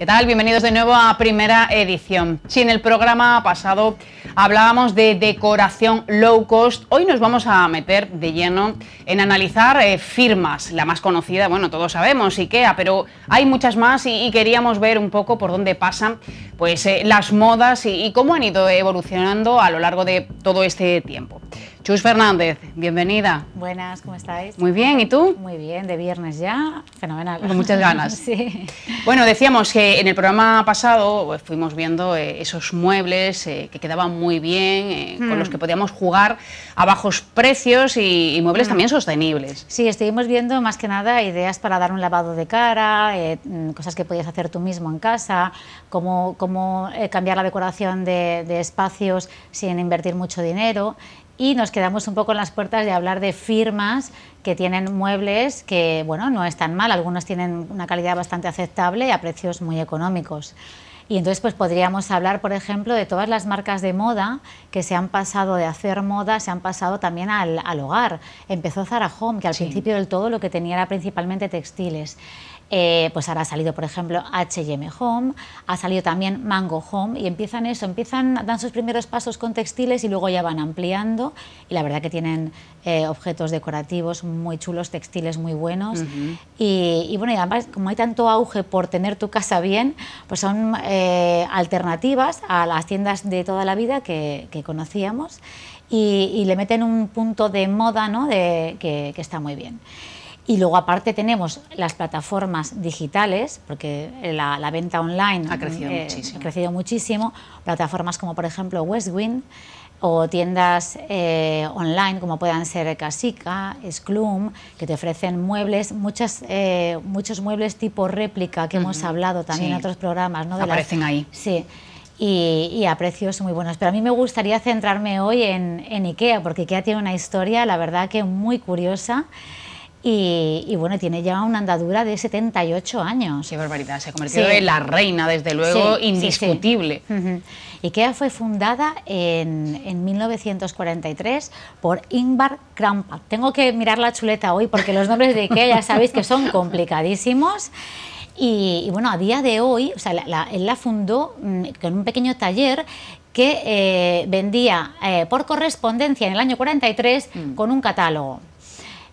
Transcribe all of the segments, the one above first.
¿Qué tal? Bienvenidos de nuevo a primera edición. Si en el programa pasado hablábamos de decoración low cost, hoy nos vamos a meter de lleno en analizar eh, firmas, la más conocida, bueno, todos sabemos, IKEA, pero hay muchas más y, queríamos ver un poco por dónde pasan pues, eh, las modas y cómo han ido evolucionando a lo largo de todo este tiempo. Chus Fernández, bienvenida. Buenas, ¿cómo estáis? Muy bien, ¿y tú? Muy bien, de viernes ya, fenomenal. Con muchas ganas. Bueno, decíamos que en el programa pasado pues, fuimos viendo eh, esos muebles eh, que quedaban muy bien, eh, con los hmm. que podíamos jugar a bajos precios y, muebles hmm. también sostenibles. Sí, estuvimos viendo más que nada ideas para dar un lavado de cara, mm, cosas que podías hacer tú mismo en casa, cómo, cambiar la decoración de espacios sin invertir mucho dinero y nos quedamos un poco en las puertas de hablar de firmas que tienen muebles que, bueno, no están mal, algunos tienen una calidad bastante aceptable y a precios muy económicos. Y entonces pues podríamos hablar, por ejemplo, de todas las marcas de moda que se han pasado de hacer moda, se han pasado también al, hogar. Empezó Zara Home, que al principio del todo lo que tenía era principalmente textiles. Eh, pues ahora ha salido, por ejemplo, HM Home, ha salido también Mango Home y empiezan eso, empiezan, dan sus primeros pasos con textiles y luego ya van ampliando y la verdad que tienen eh, objetos decorativos muy chulos, textiles muy buenos y, bueno, y además como hay tanto auge por tener tu casa bien, pues son eh, alternativas a las tiendas de toda la vida que, conocíamos y, le meten un punto de moda ¿no? que está muy bien. Y luego aparte tenemos las plataformas digitales, porque la, venta online ha crecido, eh, muchísimo. crecido muchísimo, plataformas como por ejemplo Westwind o tiendas eh, online como puedan ser Casica, Sclum, que te ofrecen muebles, muchas, eh, muchos muebles tipo réplica que hemos hablado también en otros programas. ¿no? Aparecen ahí. Sí. Y, a precios muy buenos. Pero a mí me gustaría centrarme hoy en IKEA, porque IKEA tiene una historia, la verdad que muy curiosa. Y, bueno, tiene ya una andadura de 78 años. Qué barbaridad, se ha convertido en la reina, desde luego, indiscutible. y que IKEA fue fundada en, 1943 por Ingvar Krampa. Tengo que mirar la chuleta hoy porque los nombres de IKEA ya sabéis que son complicadísimos. Y, bueno, a día de hoy, o sea, la, él la fundó mm, con un pequeño taller que eh, vendía eh, por correspondencia en el año 43 mm. con un catálogo.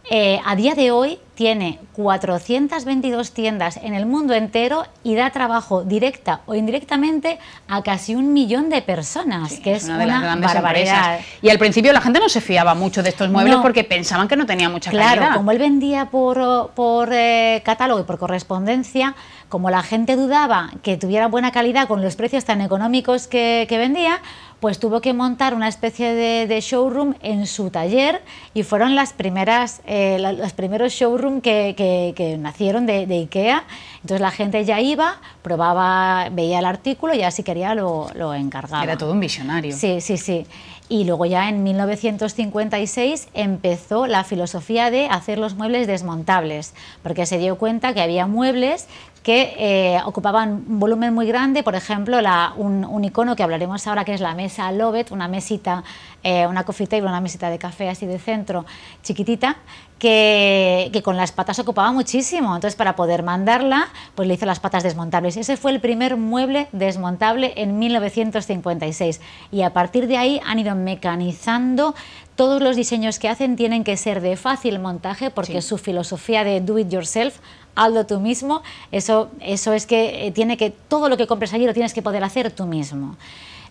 Eh, a día de hoy tiene 422 tiendas en el mundo entero y da trabajo directa o indirectamente a casi un millón de personas, que es una, barbaridad. Y al principio la gente no se fiaba mucho de estos muebles porque pensaban que no tenía mucha calidad. Claro, como él vendía por, eh, catálogo y por correspondencia, como la gente dudaba que tuviera buena calidad con los precios tan económicos que vendía, pues tuvo que montar una especie de, showroom en su taller y fueron las primeras, eh, los primeros showroom que, nacieron de, IKEA. Entonces la gente ya iba, probaba, veía el artículo y si quería lo, lo encargaba. Era todo un visionario. Sí, sí, sí. Y luego ya en 1956 empezó la filosofía de hacer los muebles desmontables, porque se dio cuenta que había muebles que eh, ocupaban un volumen muy grande, por ejemplo, un, icono que hablaremos ahora, que es la mesa Lovett... una mesita, eh, una coffee table, una mesita de café así de centro, chiquitita, que, con las patas ocupaba muchísimo. Entonces, para poder mandarla, pues le hizo las patas desmontables. Ese fue el primer mueble desmontable en 1956. Y a partir de ahí han ido mecanizando. Todos los diseños que hacen tienen que ser de fácil montaje porque su filosofía de do it yourself, hazlo tú mismo, eso, eso es que eh, tiene que todo lo que compres allí lo tienes que poder hacer tú mismo.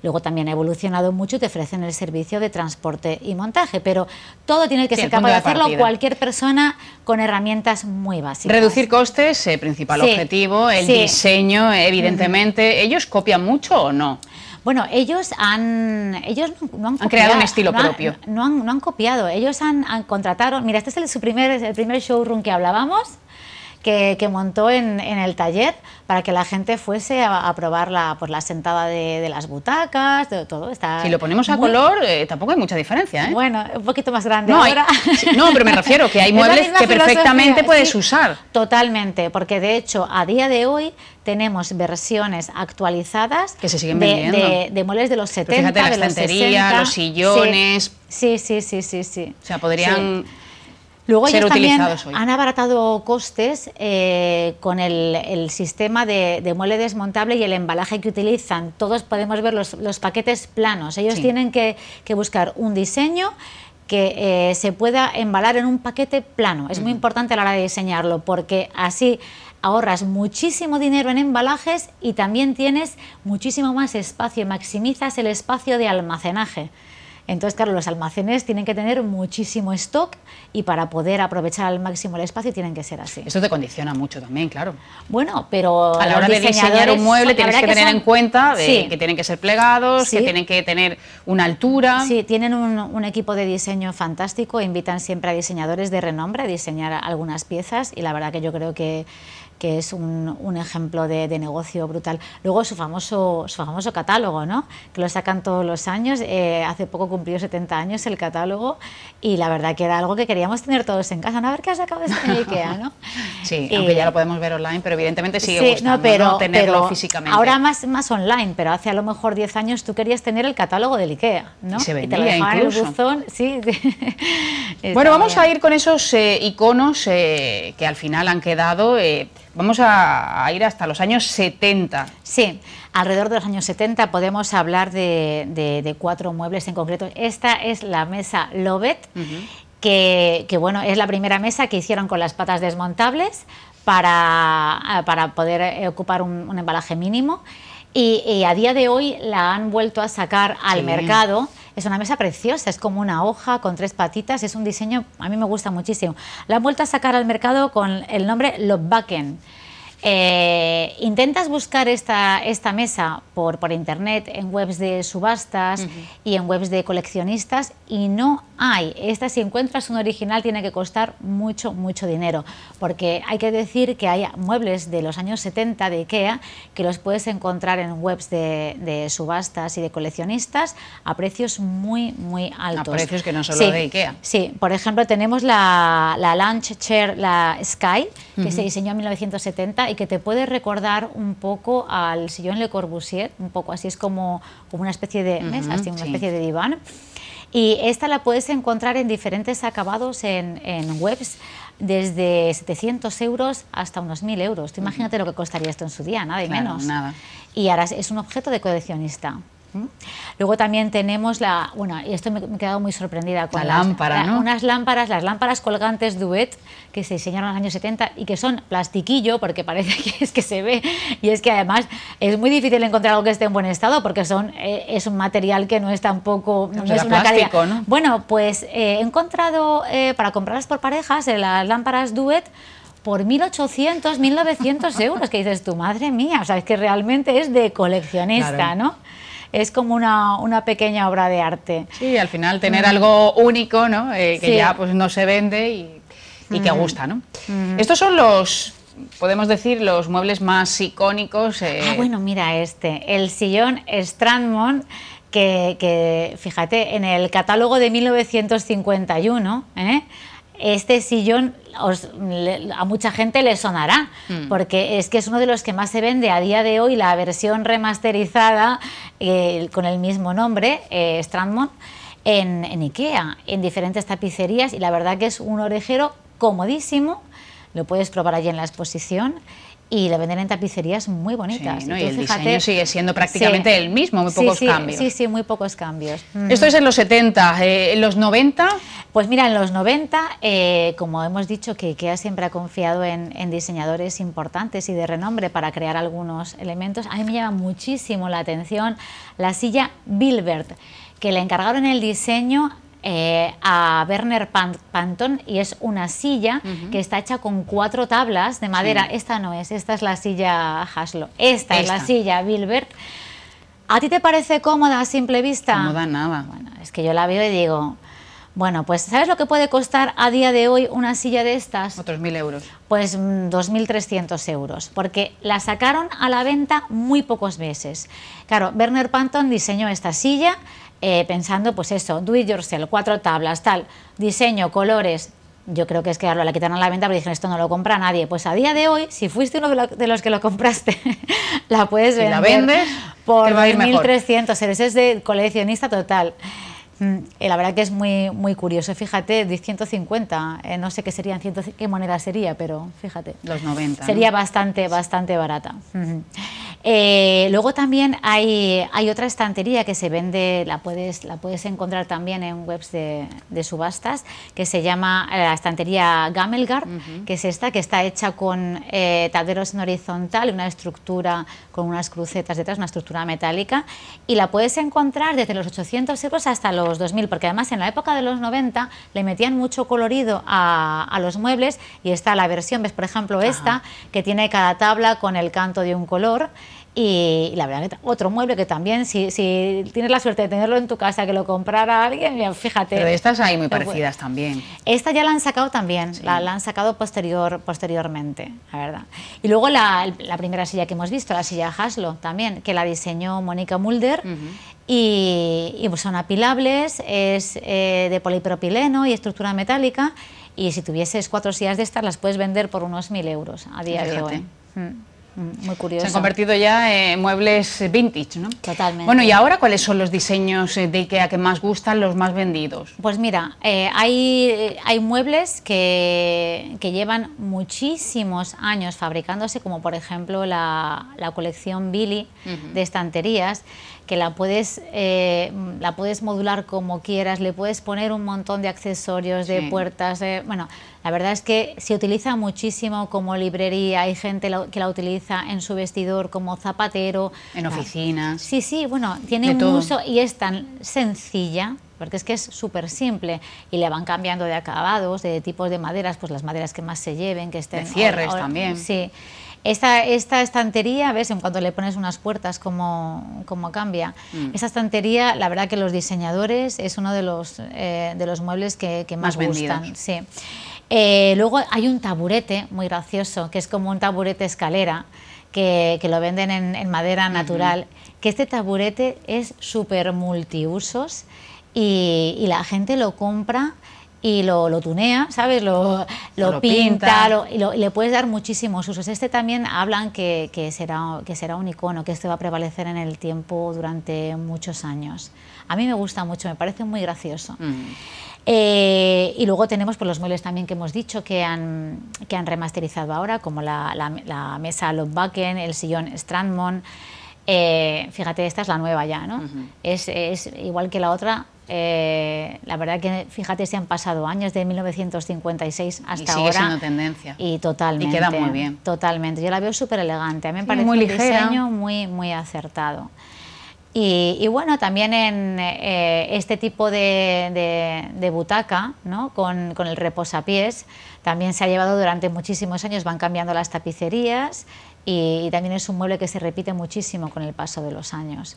Luego también ha evolucionado mucho y te ofrecen el servicio de transporte y montaje, pero todo tiene que ser capaz de hacerlo cualquier persona con herramientas muy básicas. Reducir costes, eh, principal objetivo, el diseño, evidentemente. ¿Ellos copian mucho o no? Bueno, ellos han, ellos no, han, creado un estilo propio. no, han, no, han, copiado, ellos han, contratado, Mira, este es el, su primer, el primer showroom que hablábamos que, montó en, el taller para que la gente fuese a, probarla probar la, sentada de, las butacas, de todo. Está si lo ponemos a color, eh, tampoco hay mucha diferencia. ¿eh? Bueno, un poquito más grande no, ahora. no, pero me refiero que hay muebles que perfectamente puedes usar. Totalmente, porque de hecho a día de hoy tenemos versiones actualizadas que se siguen de, de, de, muebles de los 70, fíjate, la de los sillones. Sí, sí, sí, sí, sí. O sea, podrían Luego ellos también han abaratado costes eh, con el, sistema de, de, mueble desmontable y el embalaje que utilizan. Todos podemos ver los, paquetes planos. Ellos tienen que, buscar un diseño que eh, se pueda embalar en un paquete plano. Es muy importante a la hora de diseñarlo porque así ahorras muchísimo dinero en embalajes y también tienes muchísimo más espacio, maximizas el espacio de almacenaje. Entonces, claro, los almacenes tienen que tener muchísimo stock y para poder aprovechar al máximo el espacio tienen que ser así. Eso te condiciona mucho también, claro. Bueno, pero... A la hora de diseñar un mueble tienes que, tener en cuenta que tienen que ser plegados, que tienen que tener una altura. Sí, tienen un, un equipo de diseño fantástico, invitan siempre a diseñadores de renombre a diseñar algunas piezas y la verdad que yo creo que que es un, ejemplo de, negocio brutal. Luego su famoso, su famoso catálogo, ¿no? que lo sacan todos los años. Eh, hace poco cumplió 70 años el catálogo y la verdad que era algo que queríamos tener todos en casa. A ver qué has sacado de este IKEA, ¿no? sí, eh, aunque ya lo podemos ver online, pero evidentemente sigue sí, gustando no, pero, tenerlo físicamente. Ahora más, más online, pero hace a lo mejor 10 años tú querías tener el catálogo de IKEA. ¿no? Y se te lo El buzón. Sí, bueno, vamos a ir con esos eh, iconos que al final han quedado vamos a, ir hasta los años 70. Sí, alrededor de los años 70 podemos hablar de, cuatro muebles en concreto. Esta es la mesa Lovet, que, bueno, es la primera mesa que hicieron con las patas desmontables para, eh, poder eh, ocupar un, embalaje mínimo. Y, a día de hoy la han vuelto a sacar al mercado es una mesa preciosa, es como una hoja con tres patitas, es un diseño, a mí me gusta muchísimo. La han vuelto a sacar al mercado con el nombre Lobaken... Eh, intentas buscar esta, esta mesa por, por internet, en webs de subastas y en webs de coleccionistas y no hay. Esta, si encuentras un original, tiene que costar mucho, mucho dinero. Porque hay que decir que hay muebles de los años 70 de IKEA que los puedes encontrar en webs de, subastas y de coleccionistas a precios muy, muy altos. A precios que no solo de IKEA. Sí, por ejemplo, tenemos la, la Lunch Chair, la Sky, que se diseñó en 1970 y que te puede recordar un poco al sillón Le Corbusier, un poco así es como, como una especie de mesa, una especie de diván. Y esta la puedes encontrar en diferentes acabados en, webs, desde 700 euros hasta unos 1.000 euros. imagínate lo que costaría esto en su día, nada y menos. Nada. Y ahora es un objeto de coleccionista. Luego también tenemos la, bueno, y esto me, he quedado muy sorprendida con la lámpara, unas lámparas, las lámparas colgantes duet que se diseñaron en los años 70 y que son plastiquillo porque parece que es que se ve y es que además es muy difícil encontrar algo que esté en buen estado porque son eh, es un material que no es tampoco no, es plástico, ¿no? Bueno, pues eh, he encontrado eh, para comprarlas por parejas las lámparas duet por 1.800, 1.900 euros, que dices tu madre mía, o sea, es que realmente es de coleccionista, ¿no? es como una, pequeña obra de arte. Sí, al final tener mm. algo único, ¿no? Eh, que ya pues no se vende y, que mm. gusta, ¿no? Mm. Estos son los podemos decir, los muebles más icónicos. Eh, ah, bueno, mira este, el sillón Strandmont, que, fíjate, en el catálogo de 1951, este sillón a mucha gente le sonará, mm. porque es que es uno de los que más se vende a día de hoy, la versión remasterizada eh, con el mismo nombre, eh, en, en, Ikea, en diferentes tapicerías, y la verdad que es un orejero comodísimo, lo puedes probar allí en la exposición y la venden en tapicerías muy bonitas. Sí, y el diseño sigue siendo prácticamente el mismo, muy pocos cambios. Sí, sí, muy pocos cambios. Esto es en los 70, eh, ¿en los 90? Pues mira, en los 90, eh, como hemos dicho, que IKEA siempre ha confiado en, diseñadores importantes y de renombre para crear algunos elementos. A mí me llama muchísimo la atención la silla Bilbert, que le encargaron el diseño eh, a Werner Panton y es una silla que está hecha con cuatro tablas de madera. Esta no es, esta es la silla Haslo, esta, es la silla Bilbert. ¿A ti te parece cómoda a simple vista? nada. es que yo la veo y digo, bueno, pues ¿sabes lo que puede costar a día de hoy una silla de estas? Otros mil euros. Pues 2.300 mm, euros, porque la sacaron a la venta muy pocos meses. Claro, Werner Panton diseñó esta silla eh, pensando, pues eso, do it yourself, cuatro tablas, tal, diseño, colores, yo creo que es que claro, la quitaron a la venta pero dijeron esto no lo compra nadie. Pues a día de hoy, si fuiste uno de, los que lo compraste, la puedes vender. la vendes, por 1.300 euros. Es de coleccionista total. Mm, la verdad que es muy, muy curioso. Fíjate, 150, eh, no sé qué serían, qué moneda sería, pero fíjate. Los 90. Sería bastante, bastante barata. Eh, luego también hay, hay, otra estantería que se vende, la puedes, la puedes encontrar también en webs de, subastas, que se llama eh, la estantería Gamelgar que es esta, que está hecha con eh, tableros en horizontal, una estructura con unas crucetas detrás, una estructura metálica, y la puedes encontrar desde los 800 euros hasta los 2000, porque además en la época de los 90 le metían mucho colorido a, los muebles y está la versión, ves por ejemplo esta, que tiene cada tabla con el canto de un color y, la verdad otro mueble que también, si, tienes la suerte de tenerlo en tu casa, que lo comprara alguien, fíjate. Pero estas hay muy parecidas también. Esta ya la han sacado también, la, han sacado posterior, posteriormente, la verdad. Y luego la, primera silla que hemos visto, la silla Haslo también, que la diseñó Mónica Mulder. Y, pues son apilables, es eh, de polipropileno y estructura metálica y si tuvieses cuatro sillas de estas las puedes vender por unos mil euros a día de hoy. Mm. Mm, muy curioso. Se han convertido ya en muebles vintage, ¿no? Totalmente. Bueno, ¿y ahora cuáles son los diseños eh, de IKEA que más gustan, los más vendidos? Pues mira, eh, hay, eh, hay muebles que, que, llevan muchísimos años fabricándose, como por ejemplo la, colección Billy de estanterías que la puedes, eh, la puedes modular como quieras, le puedes poner un montón de accesorios, de puertas, bueno, la verdad es que se utiliza muchísimo como librería, hay gente que la utiliza en su vestidor como zapatero. En oficinas. Sí, sí, bueno, tiene un uso y es tan sencilla porque es que es súper simple y le van cambiando de acabados, de tipos de maderas, pues las maderas que más se lleven, que estén... De cierres también. Sí. Esta, estantería, ves, en cuanto le pones unas puertas, como, cambia. Mm. esa Esta estantería, la verdad que los diseñadores es uno de los, eh, de los muebles que, más, gustan. Eh, luego hay un taburete muy gracioso, que es como un taburete escalera, que, lo venden en, madera natural, que este taburete es súper multiusos y, y la gente lo compra y lo, tunea, ¿sabes? Lo, ah, pinta, Y, le puedes dar muchísimos usos. Este también hablan que, será, que será un icono, que este va a prevalecer en el tiempo durante muchos años. A mí me gusta mucho, me parece muy gracioso. Mm. Eh, y luego tenemos por pues, los muebles también que hemos dicho que han, que han remasterizado ahora, como la, la, la mesa Lobbacken, el sillón Strandmon, eh, fíjate, esta es la nueva ya, ¿no? es, igual que la otra. Eh, la verdad que, fíjate, se han pasado años de 1956 hasta y sigue Siendo tendencia. Y totalmente. Y queda muy bien. Totalmente. Yo la veo súper elegante. A mí me parece muy un diseño muy, muy acertado. Y, bueno, también en eh, este tipo de, butaca, ¿no? con, el reposapiés, también se ha llevado durante muchísimos años, van cambiando las tapicerías, y también es un mueble que se repite muchísimo con el paso de los años.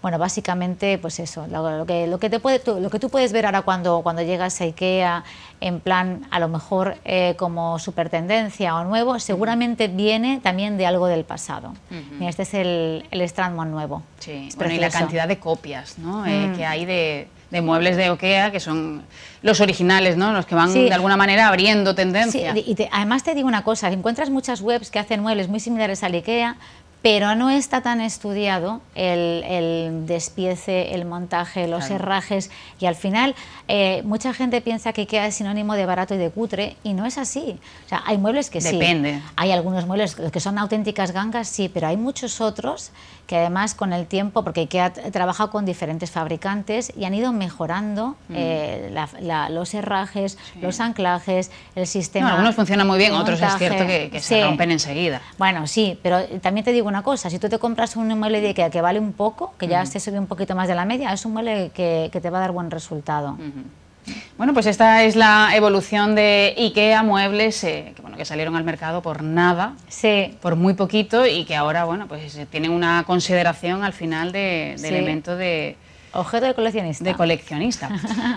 Bueno, básicamente, pues eso, lo, que, lo, que te tú, lo que tú puedes ver ahora cuando, cuando llegas a IKEA, en plan, a lo mejor eh, como supertendencia o nuevo, seguramente viene también de algo del pasado. este es el, el Strandman nuevo. Sí, pero y la cantidad de copias ¿no? Eh, mm. que hay de de muebles de Okea, que son los originales, ¿no? Los que van de alguna manera abriendo tendencia. Sí, y además te digo una cosa, encuentras muchas webs que hacen muebles muy similares al IKEA, pero no está tan estudiado el, despiece, el montaje, los herrajes y al final eh, mucha gente piensa que queda sinónimo de barato y de cutre y no es así. hay muebles que Depende. Hay algunos muebles que son auténticas gangas, sí, pero hay muchos otros que además con el tiempo, porque IKEA trabajado con diferentes fabricantes y han ido mejorando mm. eh, los herrajes, los anclajes, el sistema... Bueno, algunos funcionan muy bien, otros es cierto que, se rompen enseguida. Bueno, sí, pero también te digo una cosa, si tú te compras un mueble de IKEA que vale un poco, que ya se subió un poquito más de la media, es un mueble que, que te va a dar buen resultado. Bueno, pues esta es la evolución de IKEA muebles eh, que, bueno, que salieron al mercado por nada, sí. por muy poquito y que ahora bueno, pues eh, tienen una consideración al final de, elemento de objeto de coleccionista. De coleccionista.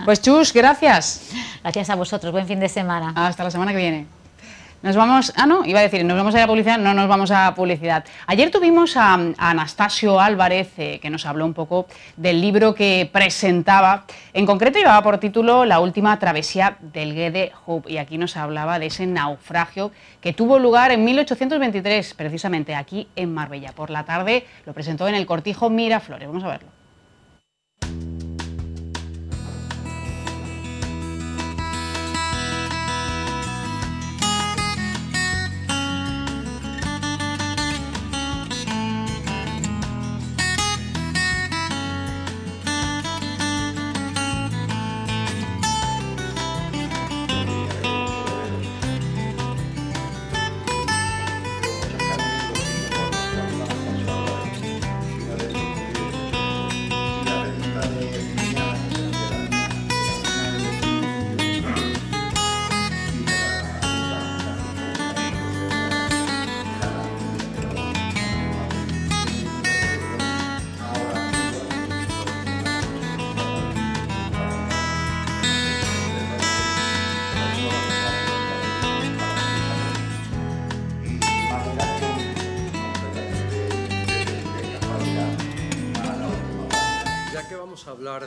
Pues Chus, gracias. Gracias a vosotros. Buen fin de semana. Hasta la semana que viene. Nos vamos, ah no, iba a decir, nos vamos a la publicidad, no nos vamos a publicidad. Ayer tuvimos a, Anastasio Álvarez, eh, que nos habló un poco del libro que presentaba. En concreto llevaba por título La última travesía del Gede Hub, y aquí nos hablaba de ese naufragio que tuvo lugar en 1823, precisamente aquí en Marbella. Por la tarde lo presentó en el cortijo Miraflores. Vamos a verlo.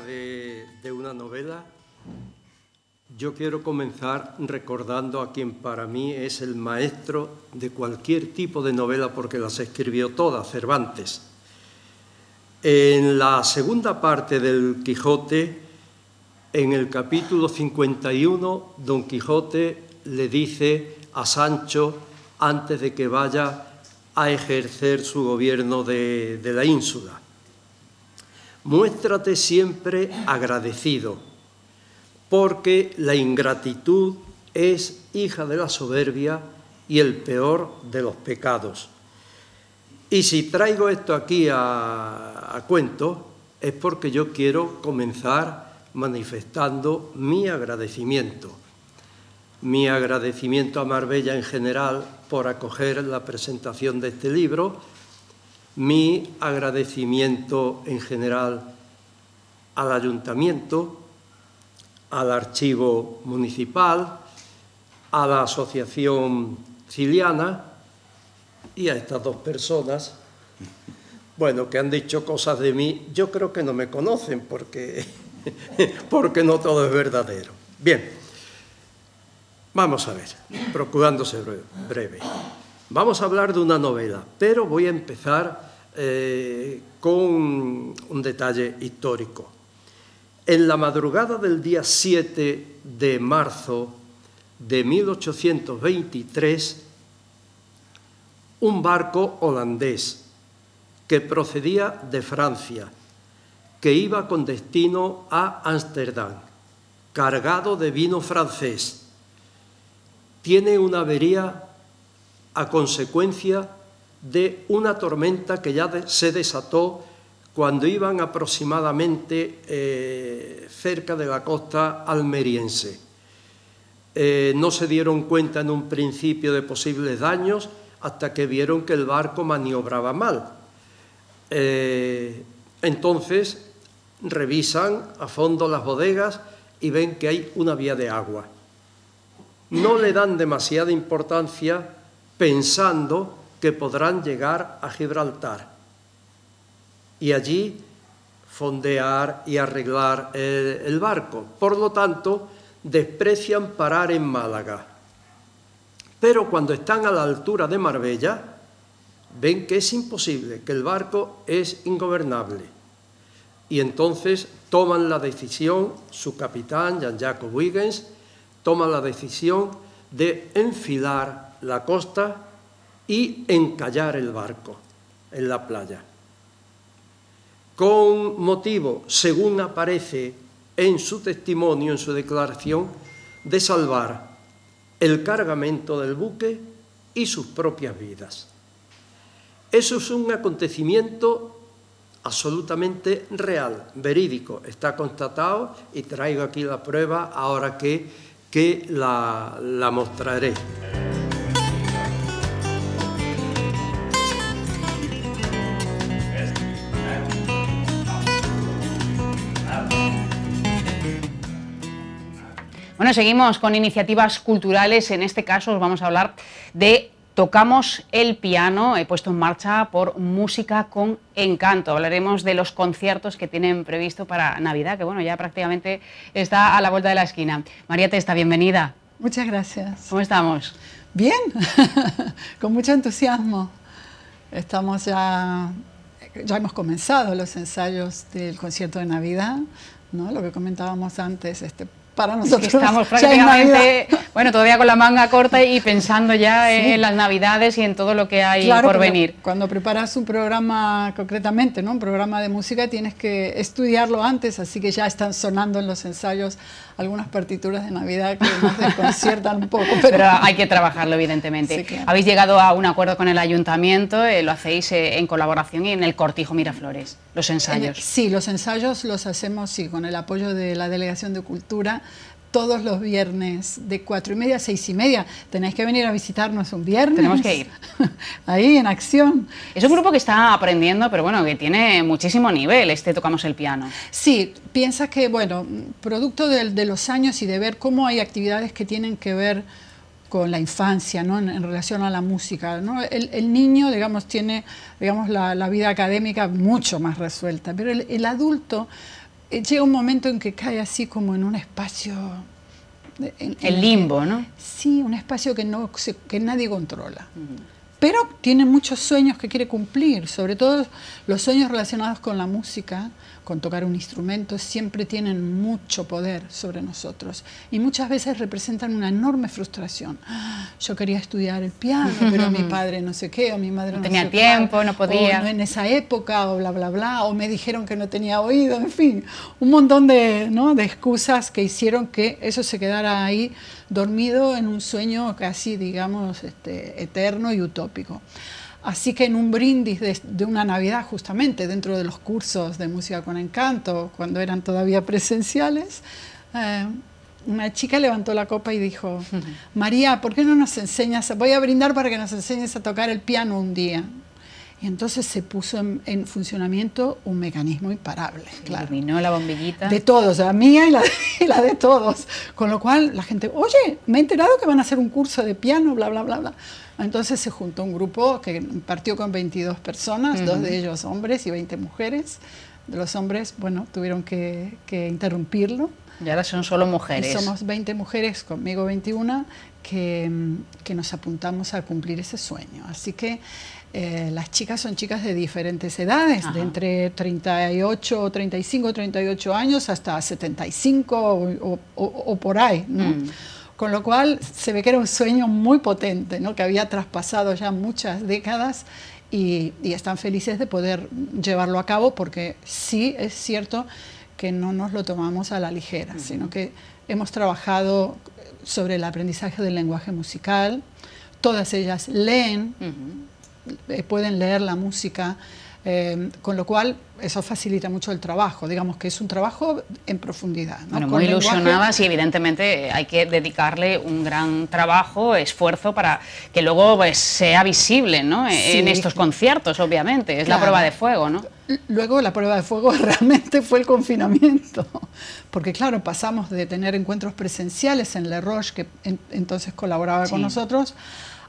de, una novela, yo quiero comenzar recordando a quien para mí es el maestro de cualquier tipo de novela porque las escribió todas, Cervantes. En la segunda parte del Quijote, en el capítulo 51, Don Quijote le dice a Sancho antes de que vaya a ejercer su gobierno de, de la ínsula muéstrate siempre agradecido, porque la ingratitud es hija de la soberbia y el peor de los pecados. Y si traigo esto aquí a, cuento, es porque yo quiero comenzar manifestando mi agradecimiento. Mi agradecimiento a Marbella en general por acoger la presentación de este libro, mi agradecimiento en general al ayuntamiento, al archivo municipal, a la asociación ciliana y a estas dos personas, bueno, que han dicho cosas de mí, yo creo que no me conocen porque, porque no todo es verdadero. Bien, vamos a ver, procurándose breve. Vamos a hablar de una novela, pero voy a empezar eh, con un detalle histórico. En la madrugada del día 7 de marzo de 1823, un barco holandés que procedía de Francia, que iba con destino a Ámsterdam, cargado de vino francés, tiene una avería a consecuencia de una tormenta que ya se desató cuando iban aproximadamente eh, cerca de la costa almeriense. Eh, no se dieron cuenta en un principio de posibles daños hasta que vieron que el barco maniobraba mal. Eh, entonces revisan a fondo las bodegas y ven que hay una vía de agua. No le dan demasiada importancia pensando que podrán llegar a Gibraltar y allí fondear y arreglar el, barco. Por lo tanto, desprecian parar en Málaga. Pero cuando están a la altura de Marbella, ven que es imposible, que el barco es ingobernable. Y entonces toman la decisión, su capitán, jean Jacob Wiggins toma la decisión de enfilar la costa y encallar el barco en la playa. Con motivo, según aparece en su testimonio, en su declaración, de salvar el cargamento del buque y sus propias vidas. Eso es un acontecimiento absolutamente real, verídico, está constatado y traigo aquí la prueba ahora que, que la, la mostraré. Bueno, seguimos con iniciativas culturales. En este caso os vamos a hablar de Tocamos el piano, he eh, puesto en marcha por Música con Encanto. Hablaremos de los conciertos que tienen previsto para Navidad, que bueno, ya prácticamente está a la vuelta de la esquina. María Testa, bienvenida. Muchas gracias. ¿Cómo estamos? Bien, con mucho entusiasmo. Estamos ya, ya hemos comenzado los ensayos del concierto de Navidad, ¿no? lo que comentábamos antes, este para nosotros. Estamos prácticamente, bueno, todavía con la manga corta y pensando ya en las navidades y en todo lo que hay por venir. Cuando preparas un programa concretamente, ¿no? Un programa de música tienes que estudiarlo antes, así que ya están sonando en los ensayos algunas partituras de Navidad que nos desconciertan un poco. Pero... hay que trabajarlo, evidentemente. Habéis llegado a un acuerdo con el ayuntamiento, eh, lo hacéis eh, en colaboración y en el Cortijo Miraflores, los ensayos. sí, los ensayos los hacemos sí, con el apoyo de la Delegación de Cultura todos los viernes de cuatro y media a seis y media. Tenéis que venir a visitarnos un viernes. Tenemos que ir. Ahí, en acción. Es un grupo que está aprendiendo, pero bueno, que tiene muchísimo nivel, este Tocamos el Piano. Sí, piensas que, bueno, producto de, los años y de ver cómo hay actividades que tienen que ver con la infancia, ¿no? en, relación a la música. El, niño, digamos, tiene digamos, la, vida académica mucho más resuelta, pero el adulto eh, llega un momento en que cae así como en un espacio... el limbo, ¿no? Sí, un espacio que, no, que nadie controla. Pero tiene muchos sueños que quiere cumplir, sobre todo los sueños relacionados con la música, con tocar un instrumento, siempre tienen mucho poder sobre nosotros y muchas veces representan una enorme frustración. Yo quería estudiar el piano, pero mi padre no sé qué, o mi madre no, no tenía tiempo, no podía. en esa época, o bla, bla, bla, o me dijeron que no tenía oído, en fin, un montón de, ¿no? de excusas que hicieron que eso se quedara ahí dormido en un sueño casi, digamos, este, eterno y utópico. Así que en un brindis de, una Navidad, justamente dentro de los cursos de música con encanto, cuando eran todavía presenciales, eh, una chica levantó la copa y dijo, María, ¿por qué no nos enseñas? Voy a brindar para que nos enseñes a tocar el piano un día. Y entonces se puso en, funcionamiento un mecanismo imparable. Claro. la bombillita. De todos, la mía y la, y la, de todos. Con lo cual la gente, oye, me he enterado que van a hacer un curso de piano, bla, bla, bla, bla. Entonces se juntó un grupo que partió con 22 personas, dos de ellos hombres y 20 mujeres. Los hombres, bueno, tuvieron que, que interrumpirlo. Y ahora son solo mujeres. somos 20 mujeres, conmigo 21, que, que, nos apuntamos a cumplir ese sueño. Así que eh, las chicas son chicas de diferentes edades, de entre 38, 35, 38 años hasta 75 o, o por ahí, ¿no? Mm. Con lo cual se ve que era un sueño muy potente, ¿no? que había traspasado ya muchas décadas y, están felices de poder llevarlo a cabo porque sí es cierto que no nos lo tomamos a la ligera, sino que hemos trabajado sobre el aprendizaje del lenguaje musical, todas ellas leen, eh, pueden leer la música, eh, con lo cual eso facilita mucho el trabajo, digamos que es un trabajo en profundidad. ¿no? Bueno, muy ilusionadas y evidentemente hay que dedicarle un gran trabajo, esfuerzo para que luego pues, sea visible ¿no? E-, en estos conciertos, obviamente, es la prueba de fuego. ¿no? Luego la prueba de fuego realmente fue el confinamiento, porque claro, pasamos de tener encuentros presenciales en Le Roche, que entonces colaboraba con nosotros,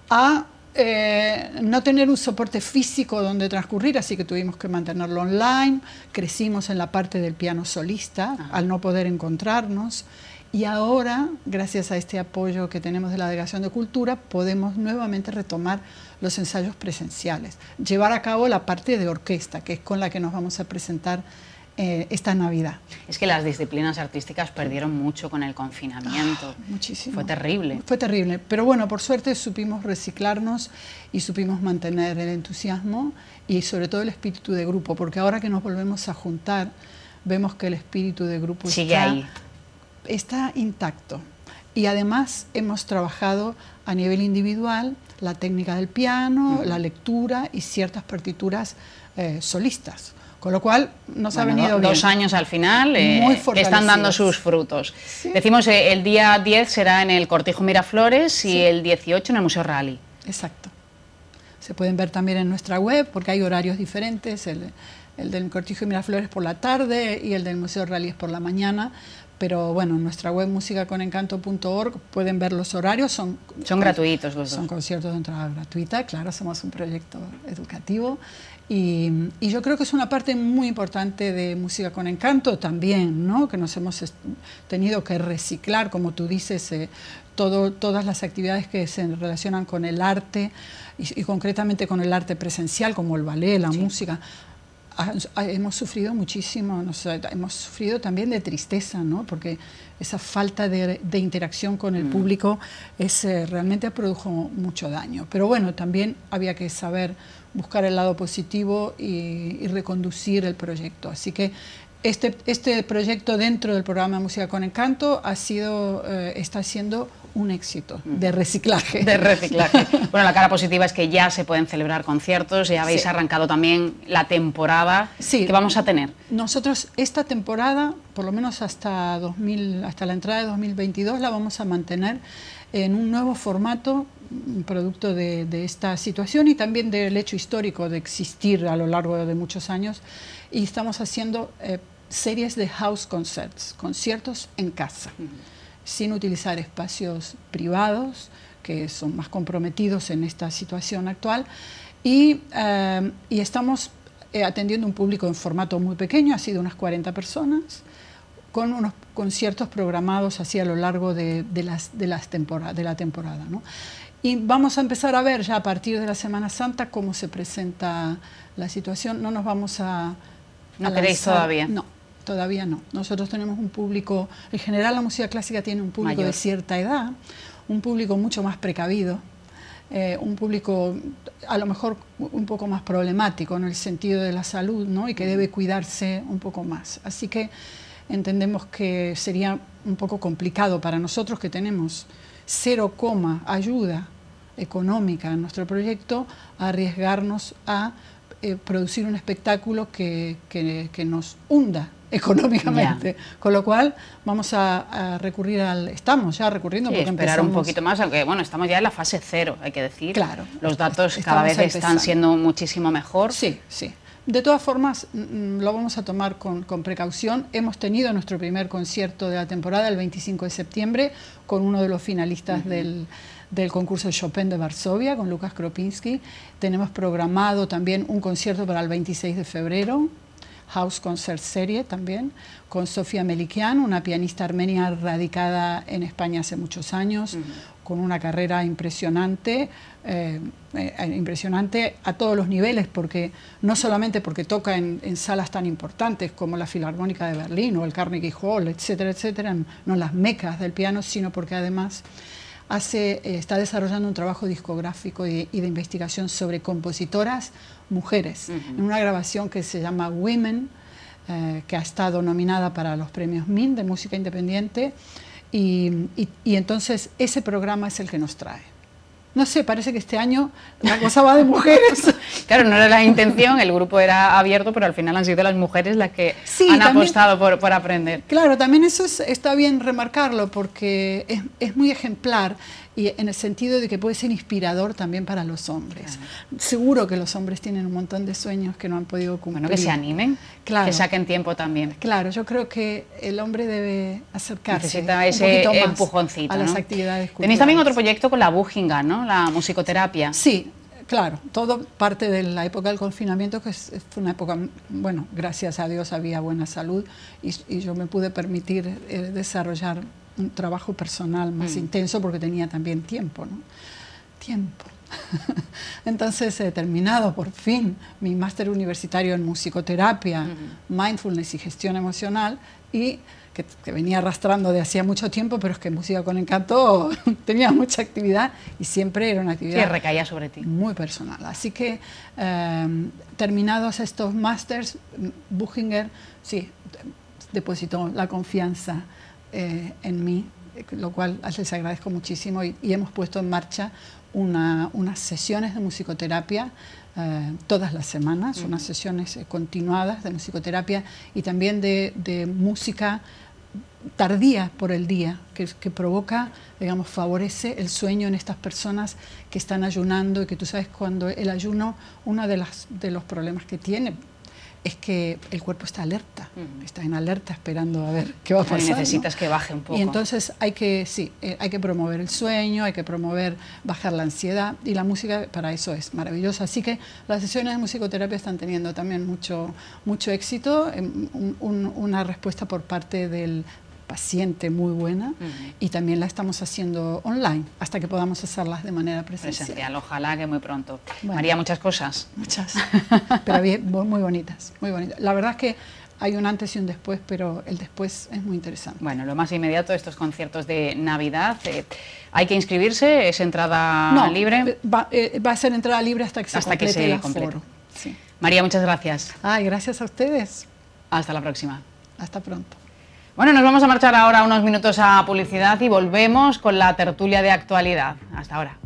a eh, no tener un soporte físico donde transcurrir, así que tuvimos que mantenerlo online, crecimos en la parte del piano solista ah. al no poder encontrarnos y ahora, gracias a este apoyo que tenemos de la Delegación de Cultura, podemos nuevamente retomar los ensayos presenciales, llevar a cabo la parte de orquesta, que es con la que nos vamos a presentar eh, esta Navidad. Es que las disciplinas artísticas perdieron mucho con el confinamiento. Ah, muchísimo. Fue terrible. Fue terrible, pero bueno, por suerte supimos reciclarnos y supimos mantener el entusiasmo y sobre todo el espíritu de grupo, porque ahora que nos volvemos a juntar, vemos que el espíritu de grupo Sigue está, ahí. está intacto. Y además hemos trabajado a nivel individual la técnica del piano, la lectura y ciertas partituras eh, solistas. Con lo cual nos ha venido bien. Dos años al final eh, están dando sus frutos. Decimos eh, el día 10 será en el Cortijo Miraflores y el 18 en el Museo Rally. Exacto. Se pueden ver también en nuestra web porque hay horarios diferentes. El, del Cortijo Miraflores por la tarde y el del Museo Rally es por la mañana. Pero bueno, en nuestra web musicaconencanto.org pueden ver los horarios. Son, son gratuitos los Son conciertos de entrada gratuita, claro, somos un proyecto educativo. Y, yo creo que es una parte muy importante de Música con Encanto también, ¿no? que nos hemos tenido que reciclar, como tú dices, eh, todo, todas las actividades que se relacionan con el arte y, concretamente con el arte presencial, como el ballet, la música. hemos sufrido muchísimo, hemos sufrido también de tristeza, ¿no? porque esa falta de, interacción con el mm. público es, realmente produjo mucho daño. Pero bueno, también había que saber buscar el lado positivo y, reconducir el proyecto. Así que este, este, proyecto dentro del programa de Música con Encanto ha sido, eh, está siendo un éxito de reciclaje. De reciclaje. Bueno, la cara positiva es que ya se pueden celebrar conciertos, ya habéis arrancado también la temporada que vamos a tener. Nosotros esta temporada, por lo menos hasta, 2000, hasta la entrada de 2022, la vamos a mantener en un nuevo formato producto de, esta situación y también del hecho histórico de existir a lo largo de muchos años. Y estamos haciendo eh, series de house concerts, conciertos en casa, sin utilizar espacios privados, que son más comprometidos en esta situación actual. Y, eh, y estamos eh, atendiendo un público en formato muy pequeño, ha sido unas 40 personas con unos conciertos programados así a lo largo de, las, de, las de la temporada. Y vamos a empezar a ver ya a partir de la Semana Santa cómo se presenta la situación. No nos vamos a... ¿No queréis todavía? No, todavía no. Nosotros tenemos un público, en general la música clásica tiene un público de cierta edad, un público mucho más precavido, eh, un público a lo mejor un poco más problemático en el sentido de la salud, ¿no? Y que debe cuidarse un poco más. Así que entendemos que sería un poco complicado para nosotros que tenemos cero coma ayuda económica en nuestro proyecto arriesgarnos a eh, producir un espectáculo que, nos hunda económicamente, con lo cual vamos a, recurrir al estamos ya recurriendo sí, porque esperar un poquito más, aunque bueno estamos ya en la fase cero, hay que decir. Claro. Los datos cada vez están siendo muchísimo mejor. Sí, sí. De todas formas, mm, mm, lo vamos a tomar con, precaución. Hemos tenido nuestro primer concierto de la temporada el 25 de septiembre con uno de los finalistas del, concurso Chopin de Varsovia, con Lucas Kropinski. Tenemos programado también un concierto para el 26 de febrero, House Concert Serie también, con Sofía Melikian, una pianista armenia radicada en España hace muchos años con una carrera impresionante, eh, eh, eh, impresionante a todos los niveles, porque no solamente porque toca en, salas tan importantes como la Filarmónica de Berlín o el Carnegie Hall, etcétera, etcétera, no las mecas del piano, sino porque además hace, está desarrollando un trabajo discográfico y, de investigación sobre compositoras mujeres, en una grabación que se llama Women, que ha estado nominada para los premios MIN de música independiente y, entonces ese programa es el que nos trae. No sé, parece que este año la cosa va de mujeres. Claro, no era la intención, el grupo era abierto, pero al final han sido las mujeres las que han apostado por, aprender. Claro, también eso está bien remarcarlo porque es, es muy ejemplar y en el sentido de que puede ser inspirador también para los hombres. Seguro que los hombres tienen un montón de sueños que no han podido cumplir. Bueno, que se animen, claro. que saquen tiempo también. Claro, yo creo que el hombre debe acercarse. Necesita ese empujoncito. A las actividades culturales. Tenéis también otro proyecto con la Bujinga, ¿no? La musicoterapia. Sí, claro, todo parte de la época del confinamiento, que fue una época, bueno, gracias a Dios había buena salud y, yo me pude permitir eh, desarrollar un trabajo personal más mm. intenso porque tenía también tiempo, ¿no? Tiempo. Entonces he terminado por fin mi máster universitario en musicoterapia, mindfulness y gestión emocional y que, venía arrastrando de hacía mucho tiempo, pero es que música con encanto tenía mucha actividad y siempre era una actividad que recaía sobre ti. muy personal. Así que em, terminados estos másters, Buchinger sí, depositó la confianza eh, en mí, lo cual les agradezco muchísimo y, hemos puesto en marcha unas sesiones de musicoterapia eh, todas las semanas, unas sesiones eh, continuadas de musicoterapia y también de, música tardía por el día, que, que, provoca, digamos, favorece el sueño en estas personas que están ayunando y que tú sabes cuando el ayuno, uno de, las, de los problemas que tiene es que el cuerpo está alerta, está en alerta esperando a ver qué va a pasar. Y necesitas que baje un poco. Y entonces hay que, sí, eh, hay que promover el sueño, hay que promover bajar la ansiedad y la música para eso es maravillosa. Así que las sesiones de musicoterapia están teniendo también mucho, mucho éxito, em, una respuesta por parte del, paciente muy buena y también la estamos haciendo online hasta que podamos hacerlas de manera presencial. ojalá que muy pronto. María, muchas cosas. Muchas, pero muy bonitas, muy bonitas. La verdad es que hay un antes y un después, pero el después es muy interesante. Bueno, lo más inmediato, estos conciertos de Navidad, eh, ¿hay que inscribirse? ¿Es entrada libre? Eh, eh, va, a ser entrada libre hasta que se complete que el complete. María, muchas gracias. Ay, gracias a ustedes. Hasta la próxima. Hasta pronto. Bueno, nos vamos a marchar ahora unos minutos a publicidad y volvemos con la tertulia de actualidad. Hasta ahora.